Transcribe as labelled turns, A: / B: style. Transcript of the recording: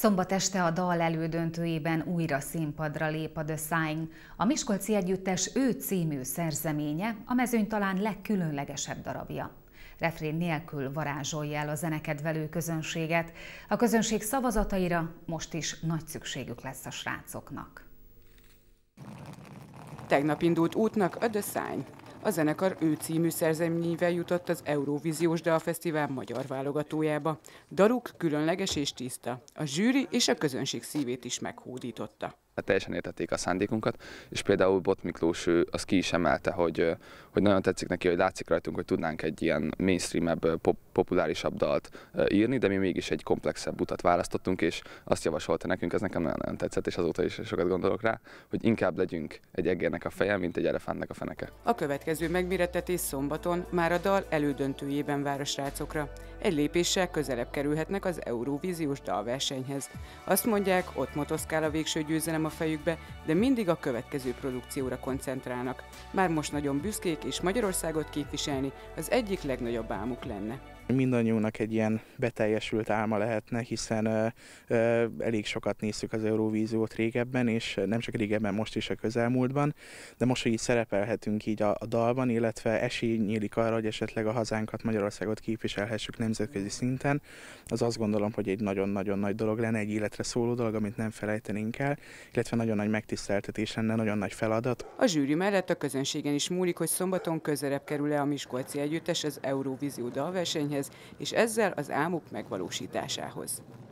A: Szombat este a dal elődöntőjében újra színpadra lép a The Sign. A Miskolci Együttes ő című szerzeménye, a mezőny talán legkülönlegesebb darabja. Refrén nélkül varázsolja el a zenekedvelő közönséget. A közönség szavazataira most is nagy szükségük lesz a srácoknak.
B: Tegnap indult útnak a The Sign. A zenekar ő című szerzeményével jutott az Eurovíziós Dalfesztivál magyar válogatójába. Daruk különleges és tiszta. A zsűri és a közönség szívét is meghódította.
C: Hát teljesen értették a szándékunkat, és például Bot Miklós ő, az ki is emelte, hogy, hogy nagyon tetszik neki, hogy látszik rajtunk, hogy tudnánk egy ilyen mainstreamebb, pop, populárisabb dalt írni, de mi mégis egy komplexebb utat választottunk, és azt javasolta nekünk, ez nekem nagyon-nagyon tetszett, és azóta is sokat gondolok rá, hogy inkább legyünk egy egérnek a feje, mint egy elefántnak a feneke.
B: A következő megmérettetés szombaton már a dal elődöntőjében vár a srácokra. Egy lépéssel közelebb kerülhetnek az Euróvíziós dalversenyhez. Azt mondják, ott motoszkál a végső győzelem a fejükbe, de mindig a következő produkcióra koncentrálnak. Már most nagyon büszkék, és Magyarországot képviselni az egyik legnagyobb álmuk lenne.
D: Mindannyiunknak egy ilyen beteljesült álma lehetne, hiszen uh, uh, elég sokat néztük az Euróvíziót régebben, és nem csak régebben, most is a közelmúltban, de most, hogy így szerepelhetünk így a, a dalban, illetve esély nyílik arra, hogy esetleg a hazánkat, Magyarországot képviselhessük nemzetközi szinten, az azt gondolom, hogy egy nagyon-nagyon nagy dolog lenne, egy életre szóló dolog, amit nem felejtenénk el, illetve nagyon nagy megtiszteltetés lenne, nagyon nagy feladat.
B: A zsűri mellett a közönségen is múlik, hogy szombaton közelebb kerül-e a Miskolci Együttes az Euróvízió dalversenyhez, és ezzel az álmuk megvalósításához.